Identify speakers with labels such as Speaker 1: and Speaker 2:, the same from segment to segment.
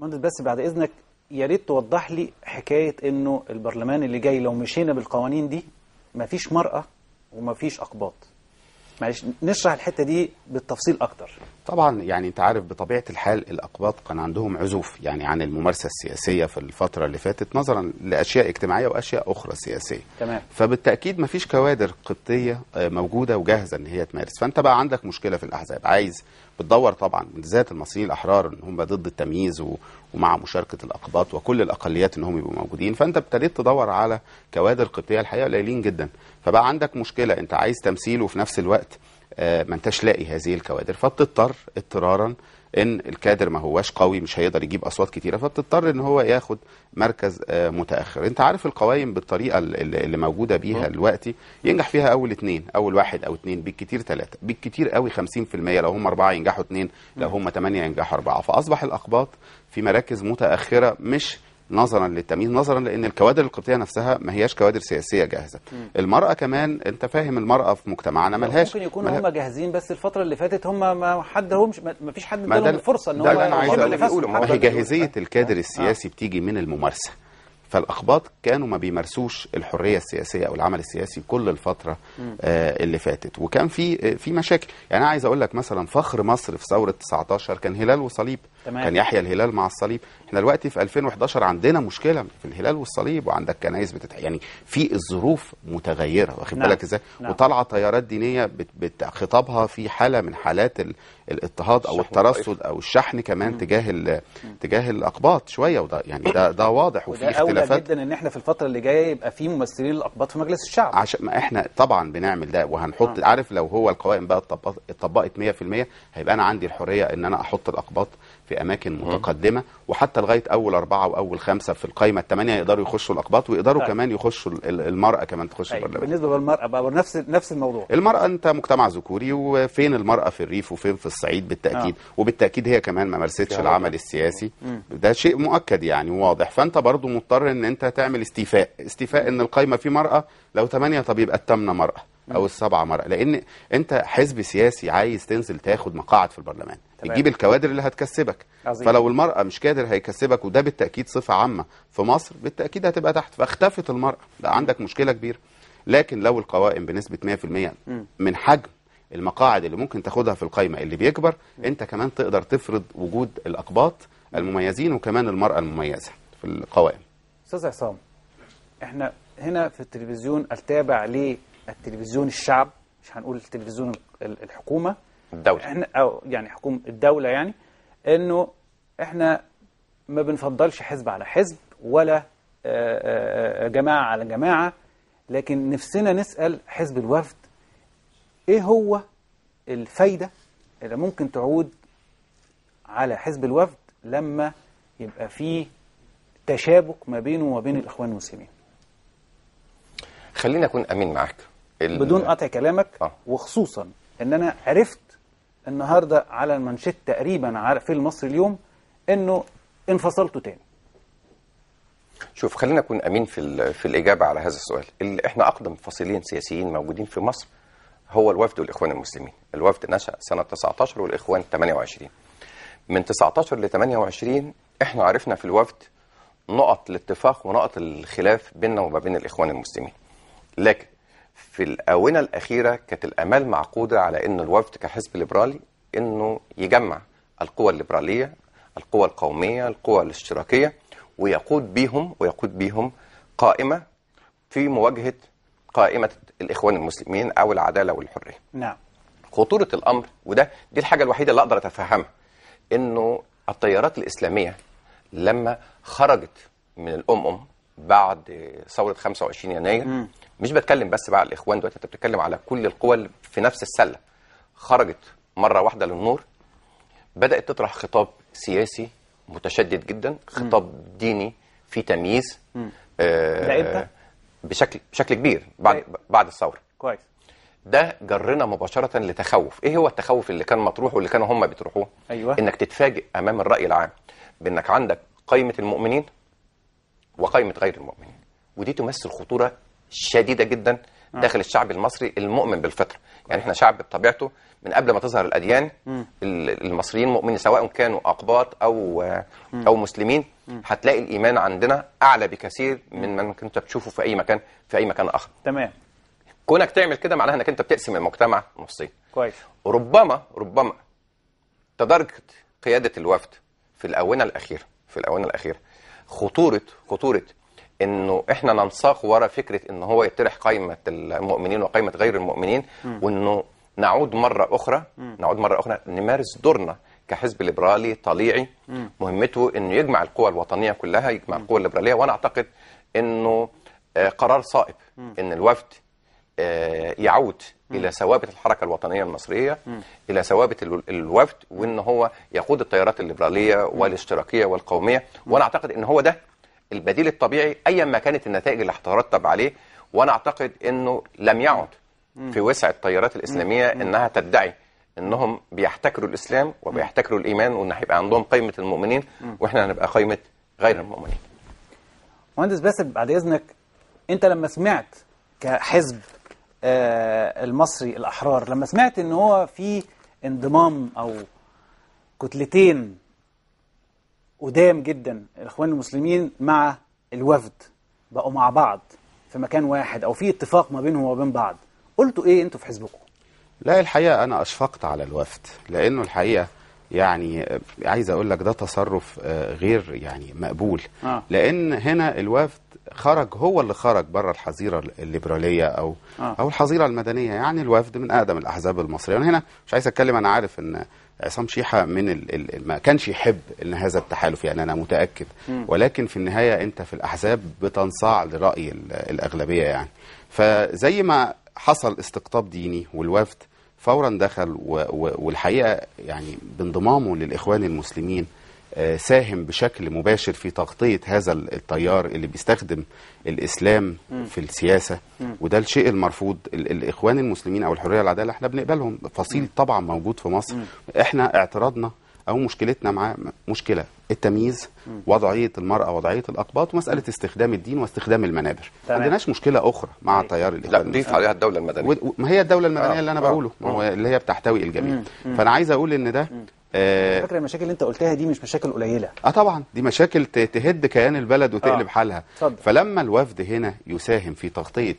Speaker 1: مهندس بس بعد إذنك يا ريت توضح لي حكاية إنه البرلمان اللي جاي لو مشينا بالقوانين دي مفيش مرأة ومفيش أقباط معلش نشرح الحته دي بالتفصيل اكتر
Speaker 2: طبعا يعني انت عارف بطبيعه الحال الاقباط كان عندهم عزوف يعني عن الممارسه السياسيه في الفتره اللي فاتت نظرا لاشياء اجتماعيه واشياء اخرى سياسيه تمام فبالتاكيد ما فيش كوادر قبطيه آه، موجوده وجاهزه ان هي تمارس فانت بقى عندك مشكله في الاحزاب عايز بتدور طبعا بالذات المصريين الاحرار ان هم ضد التمييز و... ومع مشاركه الاقباط وكل الاقليات ان هم يبقوا موجودين فانت ابتديت تدور على كوادر قبطيه الحقيقه قليلين جدا فبقى عندك مشكله انت عايز تمثيل وفي نفس الوقت آه، ما انتش لاقي هذه الكوادر فبتضطر اضطرارا ان الكادر ما هواش قوي مش هيقدر يجيب اصوات كتيره فبتضطر ان هو ياخد مركز آه، متاخر انت عارف القوائم بالطريقه اللي موجوده بيها دلوقتي ينجح فيها اول اتنين اول واحد او اتنين بالكتير ثلاثه بالكتير قوي 50% لو هم اربعه ينجحوا اتنين لو هم ثمانيه ينجحوا اربعه فاصبح الاقباط في مراكز متاخره مش نظرا للتمييز نظرا لان الكوادر القبطيه نفسها ما هياش كوادر سياسيه جاهزه م. المراه كمان انت فاهم المراه في مجتمعنا لهاش ممكن يكونوا هم
Speaker 1: جاهزين بس الفتره اللي فاتت هم ما حدهمش ما فيش حد ادالهم الفرصه ان هم ده انا عايز اقول ما هي جاهزيه
Speaker 2: الكادر آه. السياسي آه. بتيجي من الممارسه فالاقباط كانوا ما بيمارسوش الحريه السياسيه او العمل السياسي كل الفتره آه اللي فاتت وكان في آه، في مشاكل يعني انا عايز اقول لك مثلا فخر مصر في ثوره 19 كان هلال وصليب تمام. كان يحيى الهلال مع الصليب احنا دلوقتي في 2011 عندنا مشكله في الهلال والصليب وعندك كنايس بتتح يعني في الظروف متغيره واخد نعم. بالك ازاي نعم. وطالعه تيارات دينيه بت... بت... خطابها في حاله من حالات ال... الاضطهاد او الترصد او الشحن كمان مم. تجاه ال... تجاه الاقباط شويه وده يعني ده ده واضح وفي اختلافات
Speaker 1: جدا ان احنا في الفتره اللي جايه يبقى في ممثلين الاقباط في مجلس الشعب
Speaker 2: عشان ما احنا طبعا بنعمل ده وهنحط آه. عارف لو هو القوائم بقى اتطبقت 100% هيبقى انا عندي الحريه ان انا احط الاقباط في اماكن متقدمه وحتى لغايه اول اربعه واول خمسه في القائمه الثمانيه يقدروا يخشوا الاقباط ويقدروا طيب. كمان يخشوا المراه كمان تخش البرلمان طيب،
Speaker 1: بالنسبه للمراه بقى نفس نفس الموضوع
Speaker 2: المراه انت مجتمع ذكوري وفين المراه في الريف وفين في الصعيد بالتاكيد آه. وبالتاكيد هي كمان ما مارستش العمل السياسي مم. ده شيء مؤكد يعني واضح فانت برضو مضطر ان انت تعمل استيفاء استيفاء ان القائمه فيه مراه لو ثمانيه طب يبقى الثامنه مراه او السبعه مراه لان انت حزب سياسي عايز تنزل تاخد مقاعد في البرلمان تمام. تجيب الكوادر اللي هتكسبك عظيم. فلو المرأة مش كادر هيكسبك وده بالتأكيد صفة عامة في مصر بالتأكيد هتبقى تحت فاختفت المرأة بقى عندك مشكلة كبيرة لكن لو القوائم بنسبة 100% من حجم المقاعد اللي ممكن تاخدها في القايمة اللي بيكبر انت كمان تقدر تفرض وجود الأقباط المميزين وكمان المرأة المميزة في القوائم
Speaker 1: أستاذ عصام احنا هنا في التلفزيون التابع للتلفزيون الشعب مش هنقول التلفزيون الحكومة الدولة احنا او يعني حكومة الدولة يعني انه احنا ما بنفضلش حزب على حزب ولا آه، آه، آه، جماعة على جماعة لكن نفسنا نسأل حزب الوفد ايه هو الفايدة اللي ممكن تعود على حزب الوفد لما يبقى فيه تشابك ما بينه وما بين الإخوان المسلمين
Speaker 3: خليني أكون أمين معاك ال... بدون
Speaker 1: قطع كلامك آه. وخصوصا ان انا عرفت النهاردة على المنشط تقريبا في المصري اليوم أنه انفصلتوا تاني
Speaker 3: شوف خلينا نكون امين في في الاجابه على هذا السؤال اللي احنا اقدم فصيلين سياسيين موجودين في مصر هو الوفد والاخوان المسلمين الوفد نشا سنه 19 والاخوان 28 من 19 ل 28 احنا عرفنا في الوفد نقط الاتفاق ونقط الخلاف بيننا وما بين الاخوان المسلمين لكن في الاونه الاخيره كانت الامال معقوده على ان الوفد كحزب ليبرالي انه يجمع القوى الليبراليه القوى القوميه القوى الاشتراكيه ويقود بيهم ويقود بيهم قائمه في مواجهه قائمه الاخوان المسلمين او العداله والحريه نعم خطوره الامر وده دي الحاجه الوحيده اللي اقدر اتفهمها انه التيارات الاسلاميه لما خرجت من الامم بعد ثوره 25 يناير م. مش بتكلم بس بقى على الاخوان دلوقتي انت بتتكلم على كل القوى اللي في نفس السله خرجت مره واحده للنور بدات تطرح خطاب سياسي متشدد جدا خطاب م. ديني في تمييز آه بشكل بشكل كبير بعد دايب. بعد الثوره كويس ده جرنا مباشره لتخوف ايه هو التخوف اللي كان مطروح واللي كانوا هم بيطرحوه أيوة. انك تتفاجئ امام الراي العام بانك عندك قائمه المؤمنين وقائمه غير المؤمنين ودي تمثل خطوره شديده جدا آه. داخل الشعب المصري المؤمن بالفطره يعني احنا شعب بطبيعته من قبل ما تظهر الاديان المصريين مؤمنين سواء كانوا اقباط او او مسلمين هتلاقي الايمان عندنا اعلى بكثير من ما كنت بتشوفه في اي مكان في اي مكان اخر تمام كونك تعمل كده معناها انك انت بتقسم المجتمع نصين كويس ربما ربما تدرجت قياده الوفد في الاونه الاخيره في الاونه الاخيره خطوره خطوره انه احنا ننساق ورا فكره ان هو يطرح قائمه المؤمنين وقائمه غير المؤمنين وانه نعود مره اخرى نعود مره اخرى نمارس دورنا كحزب ليبرالي طليعي مهمته انه يجمع القوى الوطنيه كلها يجمع القوى الليبراليه وانا اعتقد انه آه، قرار صائب ان الوفد آه، يعود الى ثوابت الحركه الوطنيه المصريه الى ثوابت الوفد وان هو يقود التيارات الليبراليه والاشتراكيه والقوميه وانا اعتقد ان هو ده البديل الطبيعي ايا ما كانت النتائج اللي هتترتب عليه وانا اعتقد انه لم يعد في وسع التيارات الاسلاميه انها تدعي انهم بيحتكروا الاسلام وبيحتكروا الايمان وان هيبقى عندهم قائمه المؤمنين واحنا هنبقى قائمه غير المؤمنين.
Speaker 1: مهندس باسل بعد اذنك انت لما سمعت كحزب آه، المصري الاحرار لما سمعت ان هو في انضمام او كتلتين قدام جدا الإخوان المسلمين مع الوفد بقوا مع بعض في مكان واحد أو في اتفاق ما بينهم وبين بعض قلتوا إيه أنتوا في حزبكم؟
Speaker 2: لا الحقيقة أنا أشفقت على الوفد لأنه الحقيقة يعني عايز أقول لك ده تصرف آه، غير يعني مقبول آه. لأن هنا الوفد خرج هو اللي خرج بره الحظيره الليبراليه او آه. او الحظيره المدنيه يعني الوفد من اقدم الاحزاب المصريه انا هنا مش عايز اتكلم انا عارف ان عصام شيحه من ال ال ما كانش يحب ان هذا التحالف يعني انا متاكد ولكن في النهايه انت في الاحزاب بتنصاع لراي الاغلبيه يعني فزي ما حصل استقطاب ديني والوفد فورا دخل والحقيقه يعني بانضمامه للاخوان المسلمين ساهم بشكل مباشر في تغطية هذا التيار اللي بيستخدم الإسلام في السياسة وده الشيء المرفوض الإخوان المسلمين أو الحرية العدالة احنا بنقبلهم فصيل طبعا موجود في مصر احنا اعتراضنا أو مشكلتنا معاه مشكلة التمييز وضعية المرأة وضعية الأقباط ومسألة استخدام الدين واستخدام المنابر ما عندناش مشكلة أخرى مع طيب. تيار الإخوان لا ضيف عليها الدولة المدنية ما هي الدولة المدنية آه. اللي أنا بقوله آه. اللي هي بتحتوي الجميع فأنا عايز أقول إن ده آه فكره المشاكل اللي انت قلتها دي مش مشاكل قليله اه طبعا دي مشاكل تهد كيان البلد وتقلب آه. حالها صد. فلما الوفد هنا يساهم في تغطيه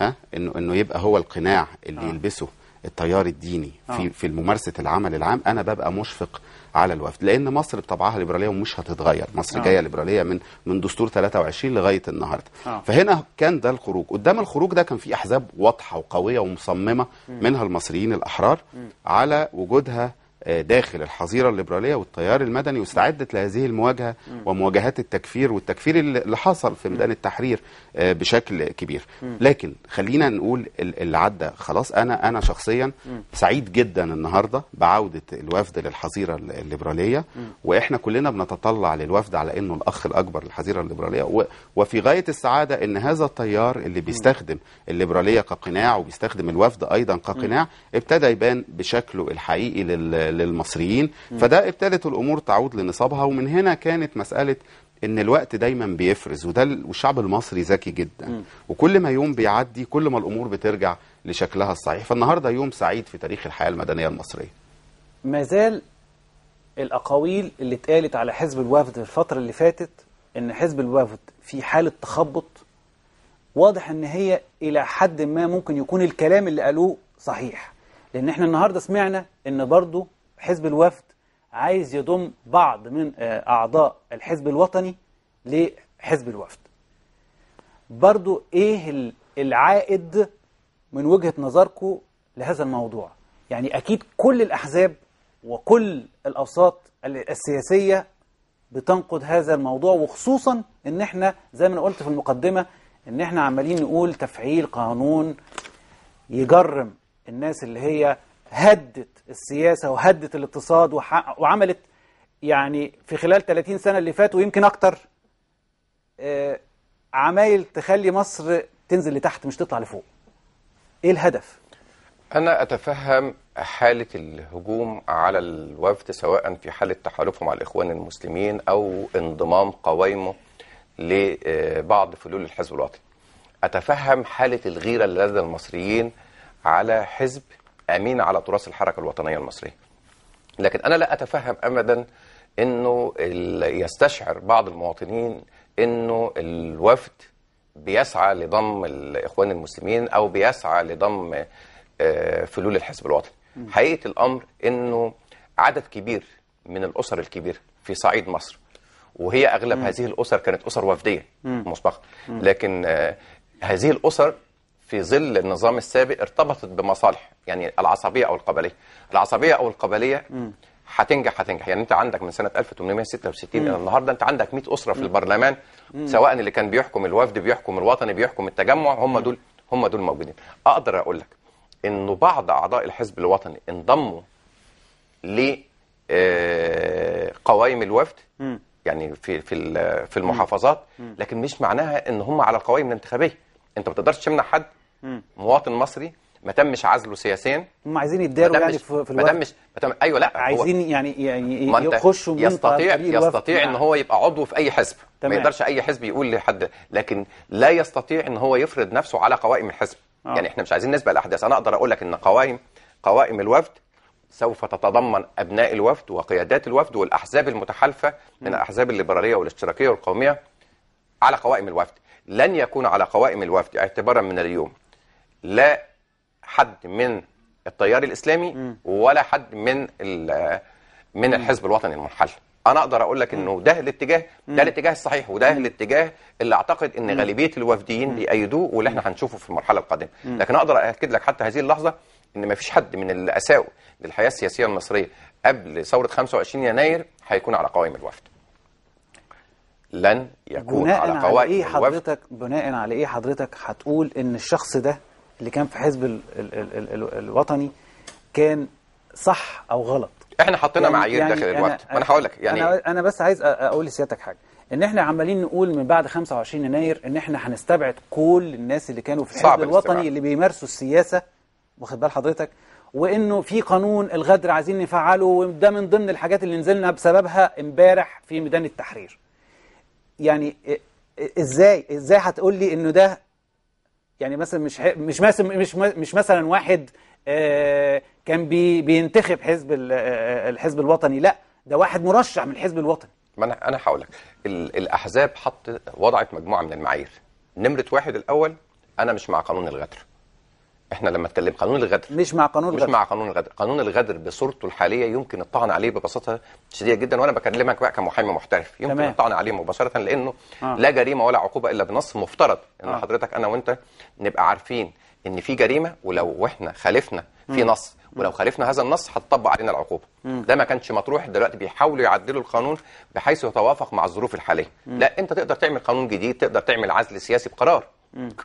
Speaker 2: ها انه انه يبقى هو القناع اللي آه. يلبسه التيار الديني آه. في في ممارسه العمل العام انا ببقى مشفق على الوفد لان مصر بطبعها ليبراليه ومش هتتغير مصر آه. جايه ليبراليه من من دستور 23 لغايه النهارده آه. فهنا كان ده الخروج قدام الخروج ده كان في احزاب واضحه وقويه ومصممه م. منها المصريين الاحرار م. على وجودها داخل الحظيرة الليبرالية والتيار المدني واستعدت لهذه المواجهة ومواجهات التكفير والتكفير اللي حصل في ميدان التحرير آه، بشكل كبير لكن خلينا نقول اللي عدى خلاص أنا أنا شخصيا سعيد جدا النهاردة بعودة الوفد للحظيرة الليبرالية وإحنا كلنا بنتطلع للوفد على إنه الأخ الأكبر للحظيرة الليبرالية وفي غاية السعادة إن هذا التيار اللي بيستخدم الليبرالية كقناع وبيستخدم الوفد أيضا كقناع ابتدى يبان بشكله الحقيقي لل للمصريين فده ابتدت الامور تعود لنصابها ومن هنا كانت مساله ان الوقت دايما بيفرز وده والشعب المصري ذكي جدا م. وكل ما يوم بيعدي كل ما الامور بترجع لشكلها الصحيح فالنهارده يوم سعيد في تاريخ الحياه المدنيه
Speaker 1: المصريه ما زال الاقاويل اللي اتقالت على حزب الوفد في الفتره اللي فاتت ان حزب الوفد في حاله تخبط واضح ان هي الى حد ما ممكن يكون الكلام اللي قالوه صحيح لان احنا النهارده سمعنا ان برضه حزب الوفد عايز يضم بعض من آه، أعضاء الحزب الوطني لحزب الوفد برضو إيه العائد من وجهة نظركم لهذا الموضوع يعني أكيد كل الأحزاب وكل الأوساط السياسية بتنقد هذا الموضوع وخصوصا ان احنا زي ما انا قلت في المقدمة ان احنا عمالين نقول تفعيل قانون يجرم الناس اللي هي هدت السياسة وهدت الاقتصاد وعملت يعني في خلال 30 سنة اللي فاتوا يمكن أكتر آه، عمايل تخلي مصر تنزل لتحت مش تطلع لفوق إيه الهدف؟
Speaker 3: أنا أتفهم حالة الهجوم على الوفد سواء في حالة تحالفه مع الإخوان المسلمين أو انضمام قوايمه لبعض آه، فلول الحزب الوطني أتفهم حالة الغيرة لدى المصريين على حزب امين على تراث الحركه الوطنيه المصريه. لكن انا لا اتفهم ابدا انه يستشعر بعض المواطنين انه الوفد بيسعى لضم الاخوان المسلمين او بيسعى لضم آه، فلول الحزب الوطني. حقيقه الامر انه عدد كبير من الاسر الكبيره في صعيد مصر وهي اغلب مم. هذه الاسر كانت اسر وفديه مسبقا لكن آه، هذه الاسر في ظل النظام السابق ارتبطت بمصالح يعني العصبيه او القبليه العصبيه او القبليه هتنجح هتنجح يعني انت عندك من سنه 1866 الى النهارده انت عندك 100 اسره في البرلمان سواء اللي كان بيحكم الوفد بيحكم الوطني بيحكم التجمع هم دول هم دول موجودين اقدر اقول لك انه بعض اعضاء الحزب الوطني انضموا ل آه، قوائم الوفد يعني في في في المحافظات لكن مش معناها ان هم على القوائم الانتخابيه انت ما تقدرش تمنع حد مواطن مصري ما تمش عزله سياسيا
Speaker 1: هم عايزين يتداروا يعني في, في الوقت ما تمش
Speaker 3: ما تم ايوه لا عايزين يعني يعني يخشوا من يستطيع يستطيع ان نعم. هو يبقى عضو في اي حزب تمام. ما يقدرش اي حزب يقول لحد لكن لا يستطيع ان هو يفرض نفسه على قوائم الحزب أوه. يعني احنا مش عايزين نسبق الاحداث انا اقدر اقول لك ان قوائم قوائم الوفد سوف تتضمن ابناء الوفد وقيادات الوفد والاحزاب المتحالفه من الاحزاب الليبراليه والاشتراكيه والقوميه على قوائم الوفد لن يكون على قوائم الوفد اعتبارا من اليوم لا حد من التيار الاسلامي ولا حد من من الحزب الوطني المنحل انا اقدر اقول لك انه ده الاتجاه ده الاتجاه الصحيح وده الاتجاه اللي اعتقد ان غالبيه الوفديين بيأيدوه واللي احنا هنشوفه في المرحله القادمه لكن اقدر اكد لك حتى هذه اللحظه ان ما فيش حد من الاساوي للحياه السياسيه المصريه قبل ثوره 25 يناير هيكون على قوائم الوفد لن يكون على قوائم على إيه الوفد حضرتك
Speaker 1: بناء على ايه حضرتك هتقول ان الشخص ده اللي كان في حزب الـ الـ الـ الـ الـ الوطني كان صح او غلط
Speaker 3: احنا حطينا يعني معايير يعني داخل الوقت ما انا هقول لك يعني انا
Speaker 1: انا بس عايز اقول لسيادتك حاجه ان احنا عمالين نقول من بعد 25 يناير ان احنا هنستبعد كل الناس اللي كانوا في الحزب الوطني الاستبعاد. اللي بيمارسوا السياسه واخد بال حضرتك وانه في قانون الغدر عايزين نفعله وده من ضمن الحاجات اللي نزلنا بسببها امبارح في ميدان التحرير يعني ازاي ازاي هتقول لي انه ده يعني مثلا مش مش مثلا مش مش مثلا واحد آه، كان بي بينتخب حزب آه، آه، الحزب الوطني لا ده واحد مرشح من الحزب الوطني ما
Speaker 3: انا انا هقول لك الاحزاب حط وضعت مجموعه من المعايير نمره واحد الاول انا مش مع قانون الغدر احنا لما اتكلم قانون الغدر مش مع قانون الغدر مش مع قانون الغدر قانون الغدر بصورته الحاليه يمكن الطعن عليه ببساطه شديده جدا وانا بكلمك بقى كمحامي محترف يمكن تمام. الطعن عليه مباشره لانه آه. لا جريمه ولا عقوبه الا بنص مفترض ان آه. حضرتك انا وانت نبقى عارفين ان في جريمه ولو احنا خالفنا في نص ولو خالفنا هذا النص هتطبق علينا العقوبه مم. ده ما كانش مطروح دلوقتي بيحاولوا يعدلوا القانون بحيث يتوافق مع الظروف الحاليه مم. لا انت تقدر تعمل قانون جديد تقدر تعمل عزل سياسي بقرار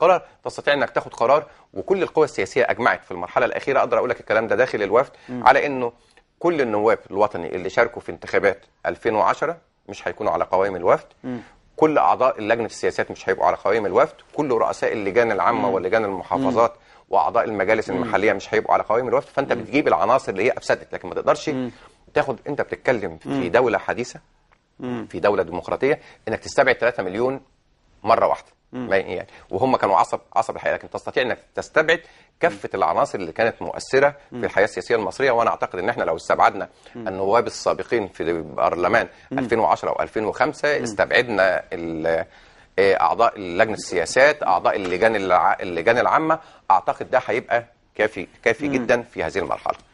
Speaker 3: قرار تستطيع انك تاخد قرار وكل القوى السياسيه اجمعت في المرحله الاخيره اقدر اقول لك الكلام ده داخل الوفد م. على انه كل النواب الوطني اللي شاركوا في انتخابات 2010 مش هيكونوا على قوائم الوفد م. كل اعضاء اللجنه السياسات مش هيبقوا على قوائم الوفد كل رؤساء اللجان العامه ولجان واللجان المحافظات م. واعضاء المجالس المحليه مش هيبقوا على قوائم الوفد فانت م. بتجيب العناصر اللي هي افسدت لكن ما تقدرش تاخد انت بتتكلم في دوله حديثه في دوله ديمقراطيه انك تستبعد 3 مليون مره واحده يعني وهم كانوا عصب عصب الحياه لكن تستطيع انك تستبعد كافه العناصر اللي كانت مؤثره في الحياه السياسيه المصريه وانا اعتقد ان احنا لو استبعدنا النواب السابقين في البرلمان 2010 او 2005 استبعدنا إيه، اعضاء لجنه السياسات اعضاء اللجان اللجان العامه اعتقد ده هيبقى كافي كافي جدا في هذه المرحله